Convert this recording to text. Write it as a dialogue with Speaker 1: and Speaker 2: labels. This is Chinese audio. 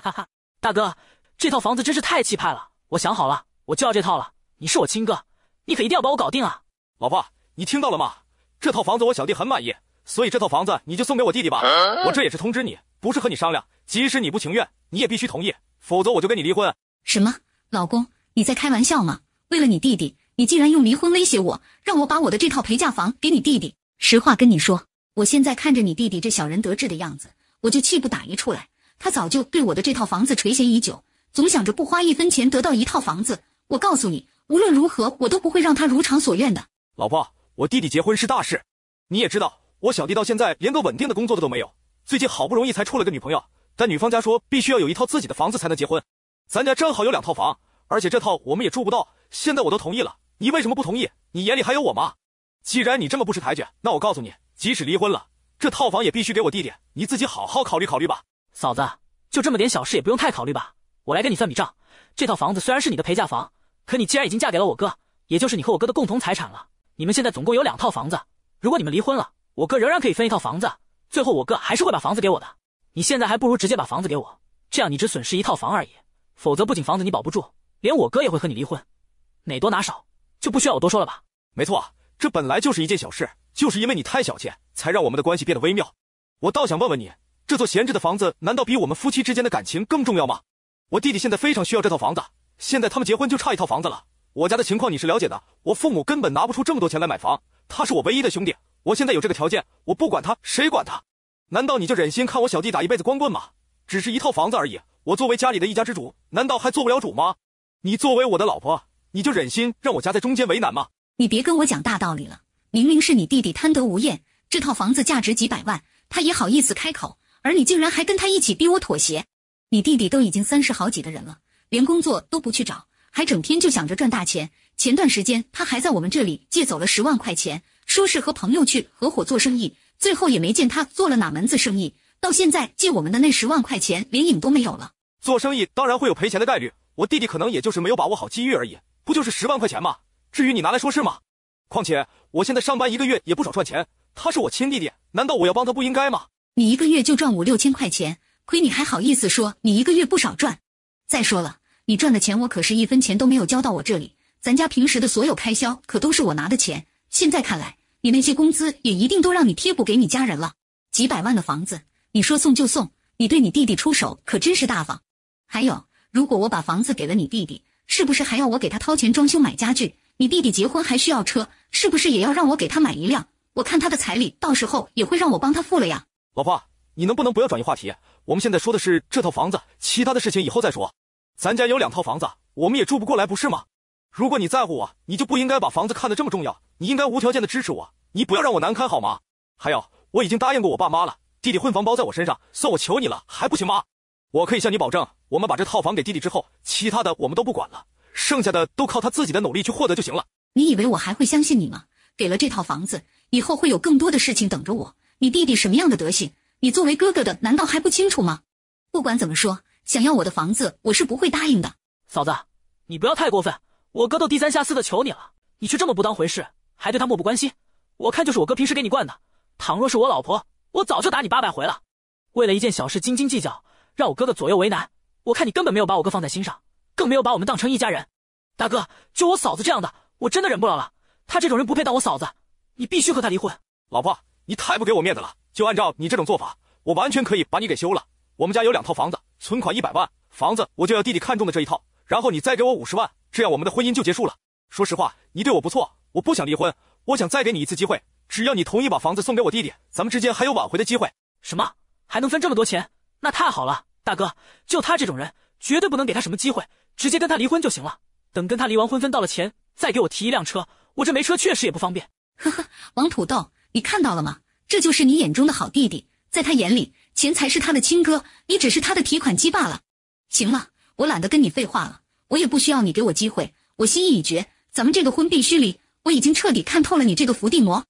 Speaker 1: 哈哈哈，大哥，这套房子真是太气派了！我想好了，我就要这套了。你是我
Speaker 2: 亲哥，你可一定要把我搞定啊！老婆，你听到了吗？这套房子我小弟很满意，所以这套房子你就送给我弟弟吧。我这也是通知你，不是和你商量。即使你不情愿，你也必须同意，否则我就跟你离婚。
Speaker 3: 什么？老公，你在开玩笑吗？为了你弟弟，你竟然用离婚威胁我，让我把我的这套陪嫁房给你弟弟？实话跟你说，我现在看着你弟弟这小人得志的样子，我就气不打一处来。他早就对我的这套房子垂涎已久，总想着不花一分钱得到一套房子。我告诉你，无论如何我都不会让他如偿所愿的。
Speaker 2: 老婆，我弟弟结婚是大事，你也知道，我小弟到现在连个稳定的工作都没有，最近好不容易才处了个女朋友，但女方家说必须要有一套自己的房子才能结婚。咱家正好有两套房，而且这套我们也住不到。现在我都同意了，你为什么不同意？你眼里还有我吗？既然你这么不识抬举，那我告诉你，即使离婚了，这套房也必须给我弟弟。你自己好好考虑考虑吧。嫂子，就这么点小
Speaker 1: 事也不用太考虑吧。我来跟你算笔账，这套房子虽然是你的陪嫁房，可你既然已经嫁给了我哥，也就是你和我哥的共同财产了。你们现在总共有两套房子，如果你们离婚了，我哥仍然可以分一套房子，最后我哥还是会把房子给我的。你现在还不如直接把房子给我，这样你只损失一套房而已。否则不仅房子你保不住，连我哥也会和你离婚。哪多哪
Speaker 2: 少就不需要我多说了吧。没错，这本来就是一件小事，就是因为你太小气，才让我们的关系变得微妙。我倒想问问你。这座闲置的房子难道比我们夫妻之间的感情更重要吗？我弟弟现在非常需要这套房子，现在他们结婚就差一套房子了。我家的情况你是了解的，我父母根本拿不出这么多钱来买房。他是我唯一的兄弟，我现在有这个条件，我不管他，谁管他？难道你就忍心看我小弟打一辈子光棍吗？只是一套房子而已，我作为家里的一家之主，难道还做不了主吗？你作为我的老婆，你就忍心让我夹在中间为难吗？
Speaker 3: 你别跟我讲大道理了，明明是你弟弟贪得无厌，这套房子价值几百万，他也好意思开口。而你竟然还跟他一起逼我妥协，你弟弟都已经三十好几的人了，连工作都不去找，还整天就想着赚大钱。前段时间他还在我们这里借走了十万块钱，说是和朋友去合伙做生意，最后也没见他做了哪门子生意，到现在借我们的那十万块钱连影都没有了。
Speaker 2: 做生意当然会有赔钱的概率，我弟弟可能也就是没有把握好机遇而已，不就是十万块钱吗？至于你拿来说事吗？况且我现在上班一个月也不少赚钱，他是我亲弟弟，难道我要帮他不应该吗？
Speaker 3: 你一个月就赚五六千块钱，亏你还好意思说你一个月不少赚。再说了，你赚的钱我可是一分钱都没有交到我这里。咱家平时的所有开销可都是我拿的钱。现在看来，你那些工资也一定都让你贴补给你家人了。几百万的房子，你说送就送，你对你弟弟出手可真是大方。还有，如果我把房子给了你弟弟，是不是还要我给他掏钱装修买家具？你弟弟结婚还需要车，是不是也要让我给他买一辆？我看他的彩礼到时候也会让我帮他付了呀。
Speaker 2: 老婆，你能不能不要转移话题？我们现在说的是这套房子，其他的事情以后再说。咱家有两套房子，我们也住不过来，不是吗？如果你在乎我，你就不应该把房子看得这么重要，你应该无条件的支持我，你不要让我难堪，好吗？还有，我已经答应过我爸妈了，弟弟婚房包在我身上，算我求你了，还不行吗？我可以向你保证，我们把这套房给弟弟之后，其他的我们都不管了，剩下的都靠他自己的努力去获
Speaker 3: 得就行了。你以为我还会相信你吗？给了这套房子，以后会有更多的事情等着我。你弟弟什么样的德行？你作为哥哥的难道还不清楚吗？不管怎么说，想要我的房子，我是不会答应的。嫂子，
Speaker 1: 你不要太过分，我哥都低三下四的求你了，你却这么不当回事，还对他漠不关心。我看就是我哥平时给你惯的。倘若是我老婆，我早就打你八百回了。为了一件小事斤斤计较，让我哥哥左右为难。我看你根本没有把我哥放在心上，更没有把我们当成一家人。大哥，就我嫂子这样的，我真的忍不了了。他这种人不配当我嫂子，你必须和他离婚。
Speaker 2: 老婆。你太不给我面子了！就按照你这种做法，我完全可以把你给休了。我们家有两套房子，存款一百万，房子我就要弟弟看中的这一套，然后你再给我五十万，这样我们的婚姻就结束了。说实话，你对我不错，我不想离婚，我想再给你一次机会，只要你同意把房子送给我弟弟，咱们之间还有挽回的机会。什么？还能分这么多钱？那太好了，大哥，就
Speaker 1: 他这种人，绝对不能给他什么机会，直接跟他离婚就行了。等跟他离完婚，分到了钱，再
Speaker 3: 给我提一辆车，我这没车确实也不方便。呵呵，王土豆。你看到了吗？这就是你眼中的好弟弟，在他眼里，钱才是他的亲哥，你只是他的提款机罢了。行了，我懒得跟你废话了，我也不需要你给我机会，我心意已决，咱们这个婚必须离。我已经彻底看透了你这个伏地魔。